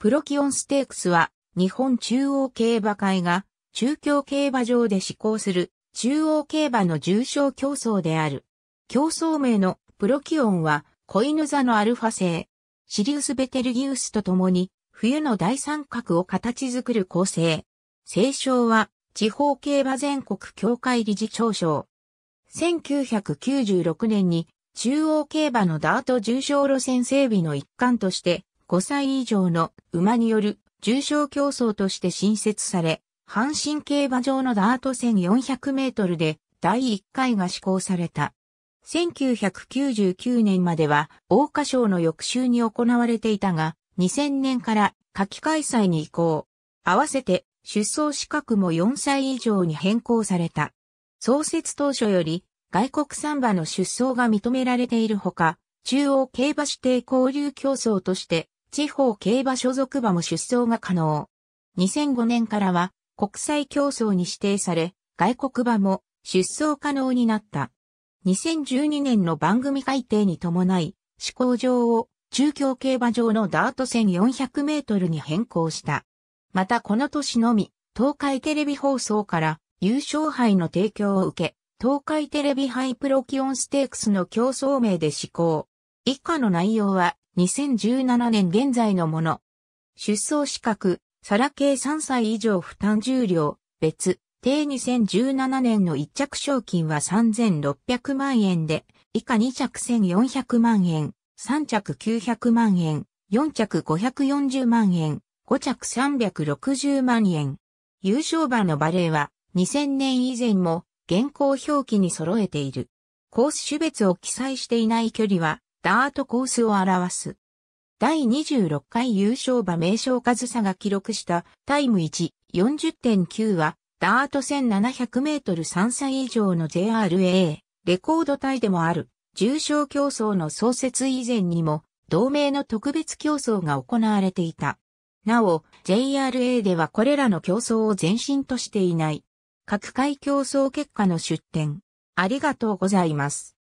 プロキオンステークスは、日本中央競馬会が、中京競馬場で施行する、中央競馬の重賞競争である。競争名のプロキオンは、子犬座のアルファ製、シリウス・ベテルギウスと共に、冬の大三角を形作る構成。清賞は、地方競馬全国協会理事長賞。1996年に、中央競馬のダート重賞路線整備の一環として、5歳以上の馬による重賞競争として新設され、阪神競馬場のダート戦400メートルで第1回が施行された。1999年までは、大花賞の翌週に行われていたが、2000年から夏季開催に移行。合わせて、出走資格も4歳以上に変更された。創設当初より、外国産馬の出走が認められているほか、中央競馬指定交流競争として、地方競馬所属馬も出走が可能。2005年からは国際競争に指定され、外国馬も出走可能になった。2012年の番組改定に伴い、試行場を中京競馬場のダート線400メートルに変更した。またこの年のみ、東海テレビ放送から優勝杯の提供を受け、東海テレビハイプロキオンステークスの競争名で試行。以下の内容は2017年現在のもの。出走資格、皿系3歳以上負担重量、別、定2017年の1着賞金は3600万円で、以下2着1400万円、3着900万円、4着540万円、5着360万円。優勝馬のバレーは2000年以前も現行表記に揃えている。コース種別を記載していない距離はダートコースを表す。第26回優勝馬名称和佐が記録したタイム1、40.9は、ダート1700メートル3歳以上の JRA、レコード帯でもある、重賞競争の創設以前にも、同盟の特別競争が行われていた。なお、JRA ではこれらの競争を前進としていない。各界競争結果の出展。ありがとうございます。